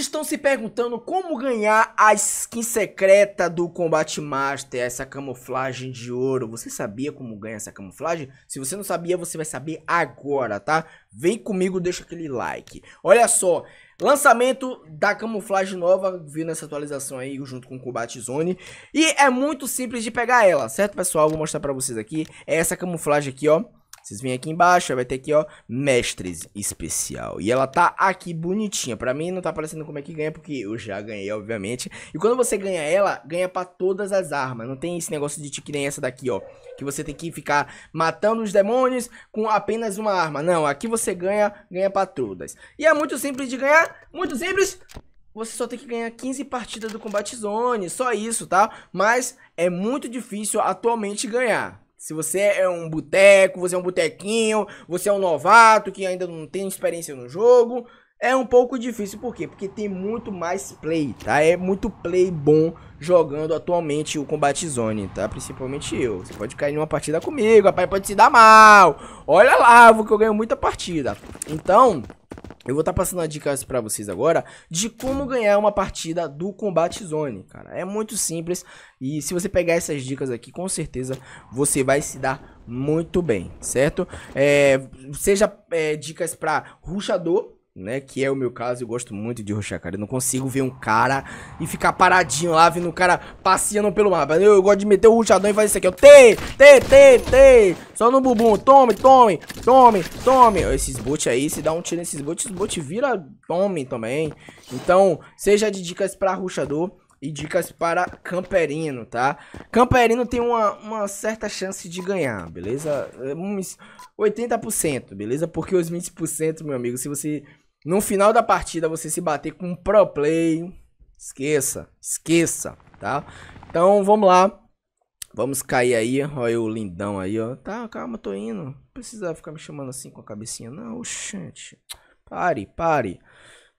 estão se perguntando como ganhar a skin secreta do Combat Master, essa camuflagem de ouro. Você sabia como ganhar essa camuflagem? Se você não sabia, você vai saber agora, tá? Vem comigo, deixa aquele like. Olha só, lançamento da camuflagem nova, viu nessa atualização aí, junto com o Combat Zone. E é muito simples de pegar ela, certo, pessoal? Vou mostrar pra vocês aqui. É essa camuflagem aqui, ó. Vocês vêm aqui embaixo, vai ter aqui, ó, mestres especial. E ela tá aqui bonitinha. Pra mim não tá aparecendo como é que ganha, porque eu já ganhei, obviamente. E quando você ganha ela, ganha pra todas as armas. Não tem esse negócio de que nem essa daqui, ó. Que você tem que ficar matando os demônios com apenas uma arma. Não, aqui você ganha, ganha pra todas. E é muito simples de ganhar, muito simples você só tem que ganhar 15 partidas do Combate Zone, só isso, tá? Mas é muito difícil atualmente ganhar. Se você é um boteco, você é um botequinho, você é um novato que ainda não tem experiência no jogo, é um pouco difícil, por quê? Porque tem muito mais play, tá? É muito play bom jogando atualmente o Combat Zone, tá? Principalmente eu. Você pode cair numa partida comigo, rapaz, pode se dar mal. Olha lá, que eu ganho muita partida. Então, eu vou estar tá passando dicas para vocês agora de como ganhar uma partida do Combat Zone, cara. É muito simples e se você pegar essas dicas aqui, com certeza você vai se dar muito bem, certo? É, seja é, dicas para ruxador, né? Que é o meu caso, eu gosto muito de roxar, cara. Eu não consigo ver um cara e ficar paradinho lá, vendo um cara passeando pelo mapa. Eu, eu gosto de meter o ruxadão e fazer isso aqui, ó. Tê, tê, tê, tê. Só no bumbum. Tome, tome, tome, tome. Esses bots aí, se dá um tiro nesses bots, os bots vira tome também. Então, seja de dicas pra ruxador e dicas para Camperino, tá? Camperino tem uma, uma certa chance de ganhar, beleza? Uns 80%, beleza? Porque os 20%, meu amigo, se você no final da partida você se bater com um pro play, esqueça, esqueça, tá? Então vamos lá. Vamos cair aí, olha o lindão aí, ó. Tá, calma, tô indo. Não precisa ficar me chamando assim com a cabecinha, não, gente. Pare, pare.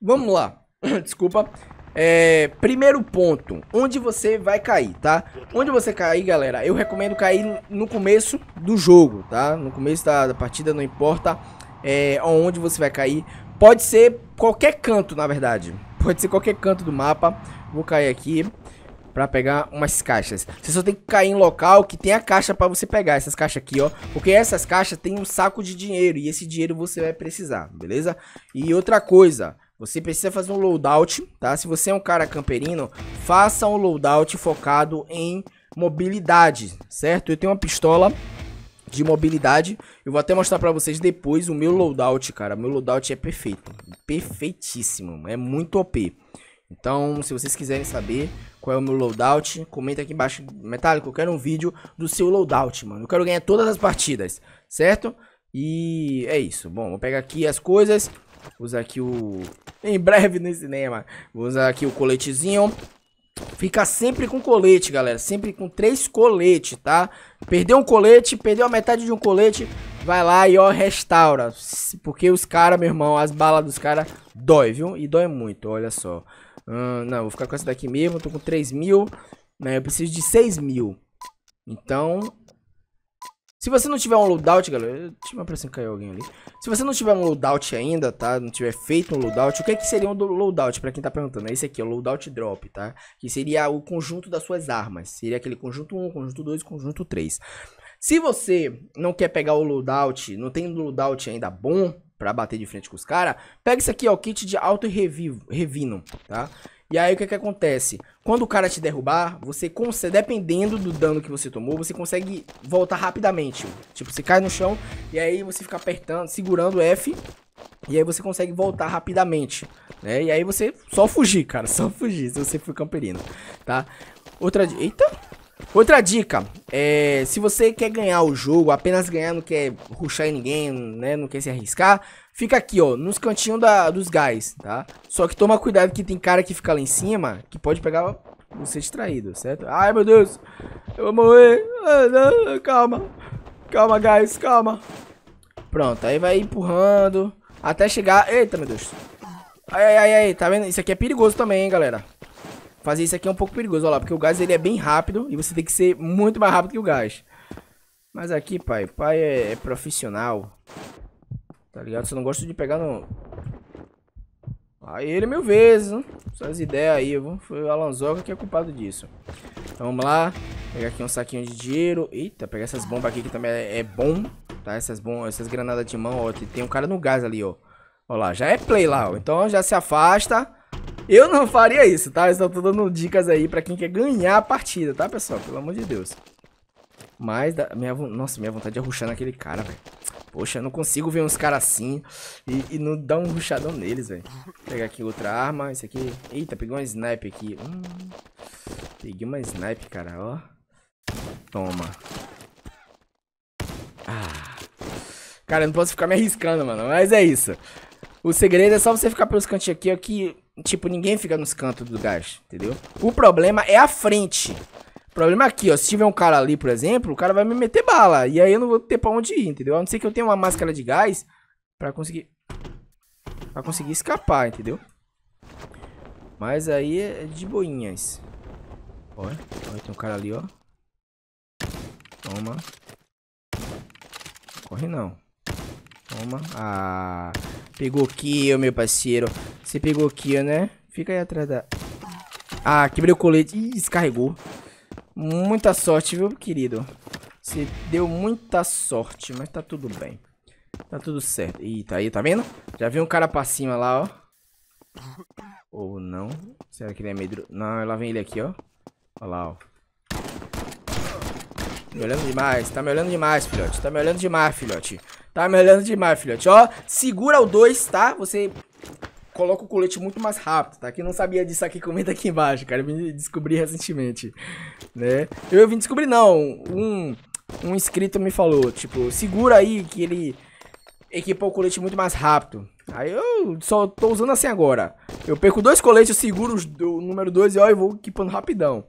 Vamos lá. Desculpa. É, primeiro ponto, onde você vai cair, tá? Onde você cair, galera, eu recomendo cair no começo do jogo, tá? No começo da, da partida, não importa é, onde você vai cair, Pode ser qualquer canto, na verdade. Pode ser qualquer canto do mapa. Vou cair aqui pra pegar umas caixas. Você só tem que cair em local que tem a caixa pra você pegar essas caixas aqui, ó. Porque essas caixas tem um saco de dinheiro e esse dinheiro você vai precisar, beleza? E outra coisa, você precisa fazer um loadout, tá? Se você é um cara camperino, faça um loadout focado em mobilidade, certo? Eu tenho uma pistola de mobilidade. Eu vou até mostrar pra vocês depois o meu loadout, cara. Meu loadout é perfeito. Perfeitíssimo. É muito OP. Então, se vocês quiserem saber qual é o meu loadout, comenta aqui embaixo. Metálico, eu quero um vídeo do seu loadout, mano. Eu quero ganhar todas as partidas, certo? E é isso. Bom, vou pegar aqui as coisas. Vou usar aqui o... Em breve no cinema. Vou usar aqui o coletezinho. Fica sempre com colete, galera. Sempre com três coletes, tá? Perdeu um colete, perdeu a metade de um colete, vai lá e ó, restaura. Porque os caras, meu irmão, as balas dos caras dói, viu? E dói muito, olha só. Hum, não, vou ficar com essa daqui mesmo. Tô com 3 mil. Né? Eu preciso de 6 mil. Então, se você não tiver um loadout, galera, deixa eu ver se caiu alguém ali. Se você não tiver um loadout ainda, tá? Não tiver feito um loadout, o que, é que seria um loadout? Pra quem tá perguntando, é esse aqui, é o loadout drop, tá? Que seria o conjunto das suas armas. Seria aquele conjunto 1, conjunto 2 conjunto 3. Se você não quer pegar o loadout, não tem loadout ainda bom pra bater de frente com os caras, pega isso aqui, ó, o kit de auto e revino, tá? E aí o que, é que acontece? Quando o cara te derrubar, você consegue, dependendo do dano que você tomou, você consegue voltar rapidamente. Tipo, você cai no chão e aí você fica apertando, segurando F. E aí você consegue voltar rapidamente, né? E aí você só fugir, cara, só fugir se você for camperino, tá? Outra, eita, Outra dica, é, se você quer ganhar o jogo, apenas ganhar, não quer ruxar em ninguém, né, não quer se arriscar, Fica aqui, ó, nos cantinhos da, dos gás, tá? Só que toma cuidado que tem cara que fica lá em cima, que pode pegar você distraído, certo? Ai, meu Deus, eu vou morrer. Ah, calma, calma, gás, calma. Pronto, aí vai empurrando até chegar... Eita, meu Deus. Ai, ai, ai, tá vendo? Isso aqui é perigoso também, hein, galera. Fazer isso aqui é um pouco perigoso, olha lá, porque o gás ele é bem rápido e você tem que ser muito mais rápido que o gás. Mas aqui, pai, pai é, é profissional. Tá ligado? Você não gosta de pegar no... Aí ele mil vezes, né? Essas ideias aí, viu? Foi o Alanzoca que é culpado disso. Então vamos lá. Pegar aqui um saquinho de dinheiro. Eita, pegar essas bombas aqui que também é, é bom. Tá? Essas, bombas, essas granadas de mão, ó. Tem um cara no gás ali, ó. Ó lá, já é play lá, ó. Então já se afasta. Eu não faria isso, tá? Eu só tô dando dicas aí pra quem quer ganhar a partida, tá, pessoal? Pelo amor de Deus. Mas, da... minha... nossa, minha vontade é ruxar naquele cara, velho. Poxa, eu não consigo ver uns caras assim e, e, não dar um ruxadão neles, velho. Pegar aqui outra arma, esse aqui. Eita, peguei uma snipe aqui. Hum, peguei uma snipe, cara, ó. Toma. Ah. Cara, eu não posso ficar me arriscando, mano. Mas é isso. O segredo é só você ficar pelos cantinhos aqui, ó, que... Tipo, ninguém fica nos cantos do gás, entendeu? O problema é a frente. O problema é aqui, ó. Se tiver um cara ali, por exemplo, o cara vai me meter bala. E aí eu não vou ter pra onde ir, entendeu? A não ser que eu tenha uma máscara de gás pra conseguir... Pra conseguir escapar, entendeu? Mas aí é de boinhas. Olha, olha, tem um cara ali, ó. Toma. Corre não. Toma. Ah, pegou kill, meu parceiro. Você pegou aqui né? Fica aí atrás da... Ah, quebrei o colete. Ih, descarregou. Muita sorte, viu, querido? Você deu muita sorte, mas tá tudo bem. Tá tudo certo. Ih, tá aí, tá vendo? Já vi um cara pra cima lá, ó. Ou não. Será que ele é medro... Não, lá vem ele aqui, ó. Olha lá, ó. Tá me olhando demais, tá me olhando demais, filhote. Tá me olhando demais, filhote. Tá me olhando demais, filhote. Ó, segura o 2, tá? Você coloca o colete muito mais rápido, tá? Quem não sabia disso aqui, comenta aqui embaixo, cara. Eu descobrir recentemente, né? Eu vim descobrir, não. Um, um inscrito me falou, tipo, segura aí que ele equipou o colete muito mais rápido. Aí eu só tô usando assim agora. Eu perco dois coletes, eu seguro os do número dois e ó, eu vou equipando rapidão.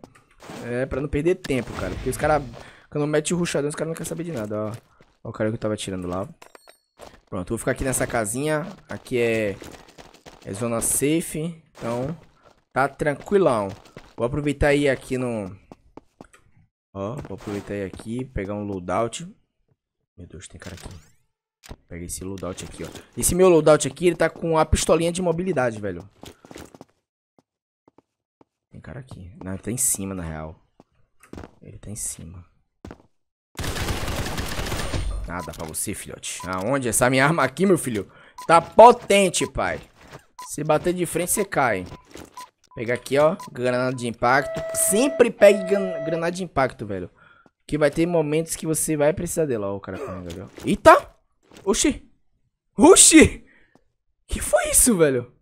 É, pra não perder tempo, cara. Porque os caras, quando mete o ruxadão, os caras não querem saber de nada, ó. Ó o cara que eu tava tirando lá. Pronto, vou ficar aqui nessa casinha. Aqui é é zona safe. Então, tá tranquilão. Vou aproveitar aí aqui no... Ó, vou aproveitar aí aqui, pegar um loadout. Meu Deus, tem cara aqui. Pega esse loadout aqui, ó. Esse meu loadout aqui, ele tá com a pistolinha de mobilidade, velho. Tem cara aqui. Não, ele tá em cima, na real. Ele tá em cima. Nada pra você, filhote. Aonde? Essa minha arma aqui, meu filho, tá potente, pai. Se bater de frente, você cai. Pegar aqui, ó. Granada de impacto. Sempre pegue granada de impacto, velho. Que vai ter momentos que você vai precisar dela. Ó, o cara comendo ali, ó. Eita! Oxi! Oxi! Que foi isso, velho?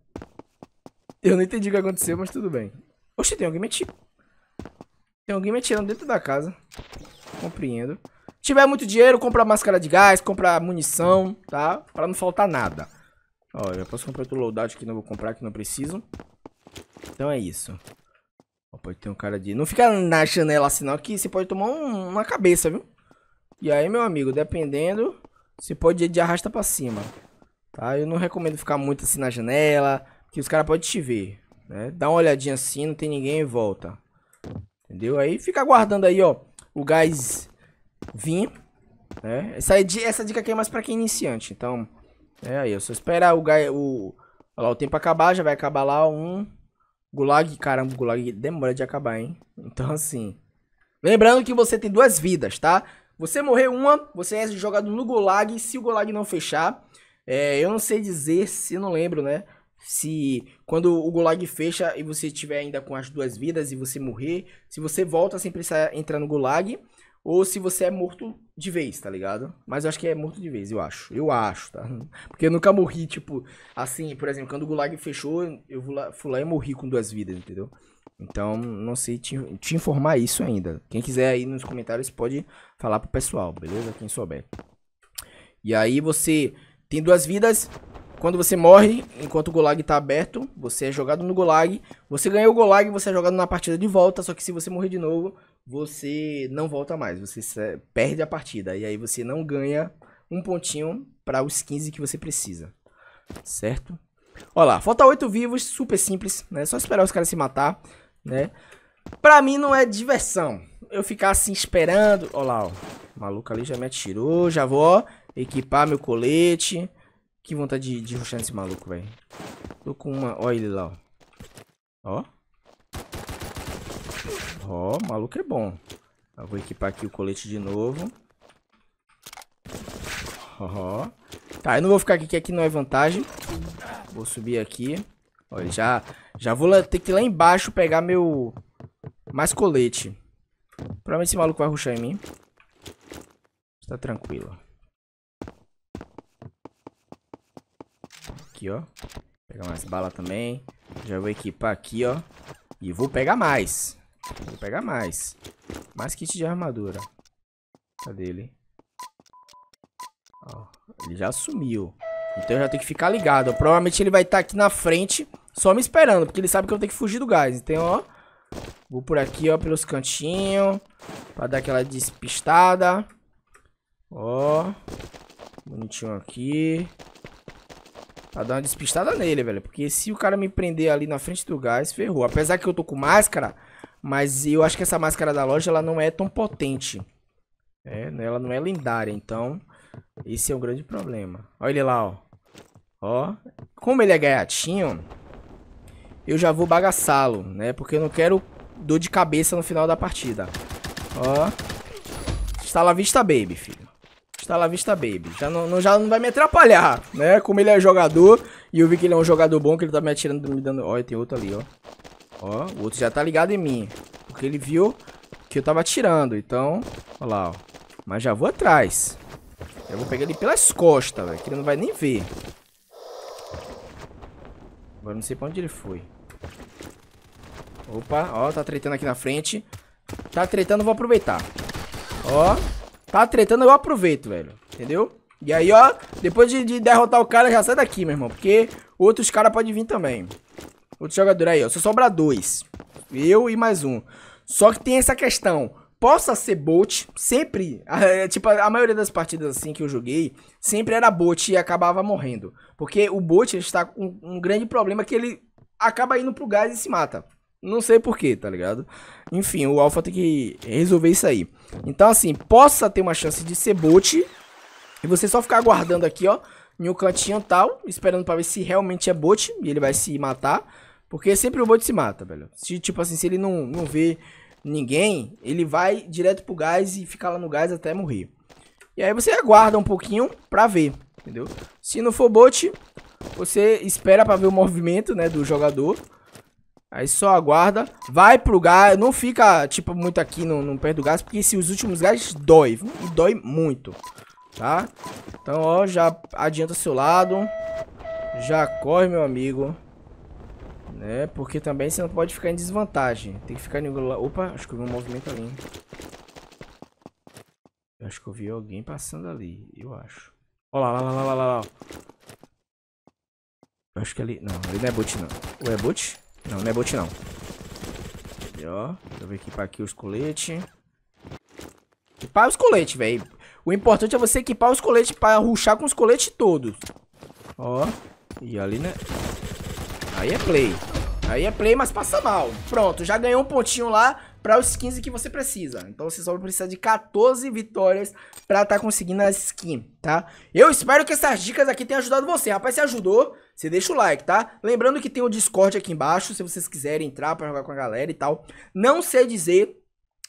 Eu não entendi o que aconteceu, mas tudo bem. Oxi, tem alguém me atirando. Tem alguém me atirando dentro da casa. Compreendo. Se tiver muito dinheiro, compra máscara de gás, compra munição, tá? Pra não faltar nada. Ó, já posso comprar outro loadout que não vou comprar, que não preciso. Então é isso. Ó, pode ter um cara de... Não fica na janela assim, não, que você pode tomar um, uma cabeça, viu? E aí, meu amigo, dependendo, você pode ir de arrasta pra cima. Tá? Eu não recomendo ficar muito assim na janela, que os caras podem te ver. Né? Dá uma olhadinha assim, não tem ninguém em volta. Entendeu? Aí fica aguardando aí, ó, o gás vir. Né? Essa, é essa dica aqui é mais pra quem é iniciante, então... É, aí, eu é só esperar o, o, lá, o tempo acabar, já vai acabar lá um... Gulag, caramba, Gulag demora de acabar, hein? Então, assim... Lembrando que você tem duas vidas, tá? Você morrer uma, você é jogado no Gulag, se o Gulag não fechar... É, eu não sei dizer, se não lembro, né? Se quando o Gulag fecha e você tiver ainda com as duas vidas e você morrer, se você volta sem precisar entrar no Gulag, ou se você é morto de vez, tá ligado? Mas eu acho que é morto de vez, eu acho. Eu acho, tá? Porque eu nunca morri, tipo, assim, por exemplo, quando o Gulag fechou, eu fui lá, fui lá e morri com duas vidas, entendeu? Então, não sei te, te, informar isso ainda. Quem quiser aí nos comentários pode falar pro pessoal, beleza? Quem souber. E aí você tem duas vidas, quando você morre, enquanto o Gulag tá aberto, você é jogado no Gulag. Você ganhou o Gulag, você é jogado na partida de volta, só que se você morrer de novo, você não volta mais, você perde a partida. E aí você não ganha um pontinho para os 15 que você precisa. Certo? Olha lá, falta 8 vivos, super simples, né? Só esperar os caras se matar, né? Pra mim não é diversão. Eu ficar assim esperando... Olha lá, ó. O maluco ali já me atirou, já vou, ó, equipar meu colete... Que vontade de, ruxar nesse maluco, velho. Tô com uma... olha ele lá, ó. Ó. Ó, maluco é bom. Eu vou equipar aqui o colete de novo. Ó. Tá, eu não vou ficar aqui, que aqui não é vantagem. Vou subir aqui. Olha, já, já vou ter que ir lá embaixo pegar meu... Mais colete. Provavelmente esse maluco vai ruxar em mim. Tá tranquilo. aqui, ó. Pegar mais bala também. Já vou equipar aqui, ó. E vou pegar mais. Vou pegar mais. Mais kit de armadura. Cadê ele? Ó, ele já sumiu. Então eu já tenho que ficar ligado. Provavelmente ele vai estar tá aqui na frente só me esperando. Porque ele sabe que eu tenho que fugir do gás. Então, ó. Vou por aqui, ó, pelos cantinhos. Pra dar aquela despistada. Ó. Bonitinho aqui tá dar uma despistada nele, velho. Porque se o cara me prender ali na frente do gás, ferrou. Apesar que eu tô com máscara, mas eu acho que essa máscara da loja, ela não é tão potente. É, né? ela não é lendária, então... Esse é um grande problema. Olha ele lá, ó. Ó. Como ele é gaiatinho, eu já vou bagaçá-lo, né? Porque eu não quero dor de cabeça no final da partida. Ó. Está lá vista, baby, filho. Está lá vista baby. Já não, não, já não vai me atrapalhar, né? Como ele é jogador e eu vi que ele é um jogador bom, que ele tá me atirando, me dando... Olha, tem outro ali, ó. Ó, o outro já tá ligado em mim. Porque ele viu que eu tava atirando. Então, ó lá, ó. Mas já vou atrás. Eu vou pegar ele pelas costas, velho. Que ele não vai nem ver. Agora não sei pra onde ele foi. Opa, ó, tá tretando aqui na frente. Tá tretando, vou aproveitar. Ó, tá tretando, eu aproveito, velho. Entendeu? E aí, ó, depois de, de derrotar o cara, já sai daqui, meu irmão. Porque outros caras podem vir também. Outro jogador aí, ó. Só sobra dois. Eu e mais um. Só que tem essa questão. Possa ser bot, sempre. A, é, tipo, a maioria das partidas assim que eu joguei, sempre era bot e acabava morrendo. Porque o bot está com um grande problema que ele acaba indo pro gás e se mata. Não sei porquê, tá ligado? Enfim, o Alpha tem que resolver isso aí. Então, assim, possa ter uma chance de ser bot. E você só ficar aguardando aqui, ó. Em um cantinho tal. Esperando pra ver se realmente é bot. E ele vai se matar. Porque sempre o bot se mata, velho. Se, tipo assim, se ele não, não vê ninguém, ele vai direto pro gás e fica lá no gás até morrer. E aí você aguarda um pouquinho pra ver, entendeu? Se não for bot, você espera pra ver o movimento, né, do jogador. Aí só aguarda, vai pro gás, não fica, tipo, muito aqui no, no pé do gás, porque se os últimos gás dói, e dói muito, tá? Então, ó, já adianta seu lado, já corre, meu amigo, né? Porque também você não pode ficar em desvantagem, tem que ficar em... Opa, acho que eu vi um movimento ali, eu acho que eu vi alguém passando ali, eu acho. Ó lá, lá, lá, lá, lá, lá. Eu acho que ali... Não, ali não é bot, não. Ou é bot? Não, não é bot não. ó? Deixa eu ver equipar aqui os coletes. Equipar os coletes, velho. O importante é você equipar os coletes pra ruxar com os coletes todos. Ó. E ali, né? Aí é play. Aí é play, mas passa mal. Pronto, já ganhou um pontinho lá para os 15 que você precisa. Então você só precisa precisar de 14 vitórias para estar tá conseguindo as skin, tá? Eu espero que essas dicas aqui tenham ajudado você. Rapaz, se ajudou, você deixa o like, tá? Lembrando que tem o Discord aqui embaixo, se vocês quiserem entrar para jogar com a galera e tal. Não sei dizer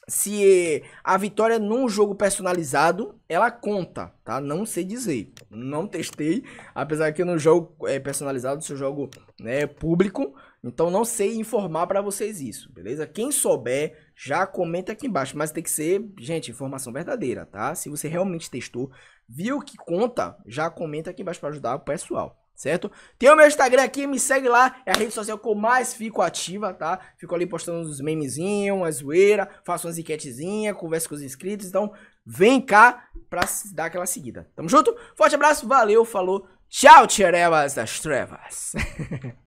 se a vitória num jogo personalizado, ela conta, tá? Não sei dizer. Não testei, apesar que no jogo é, personalizado, se eu jogo né, público. Então não sei informar para vocês isso, beleza? Quem souber, já comenta aqui embaixo, mas tem que ser, gente, informação verdadeira, tá? Se você realmente testou, viu que conta, já comenta aqui embaixo para ajudar o pessoal. Certo? Tem o meu Instagram aqui, me segue lá, é a rede social que eu mais fico ativa, tá? Fico ali postando uns memezinhos, uma zoeira, faço umas enquetezinhas, converso com os inscritos, então vem cá pra dar aquela seguida. Tamo junto? Forte abraço, valeu, falou, tchau, tcherebas das trevas!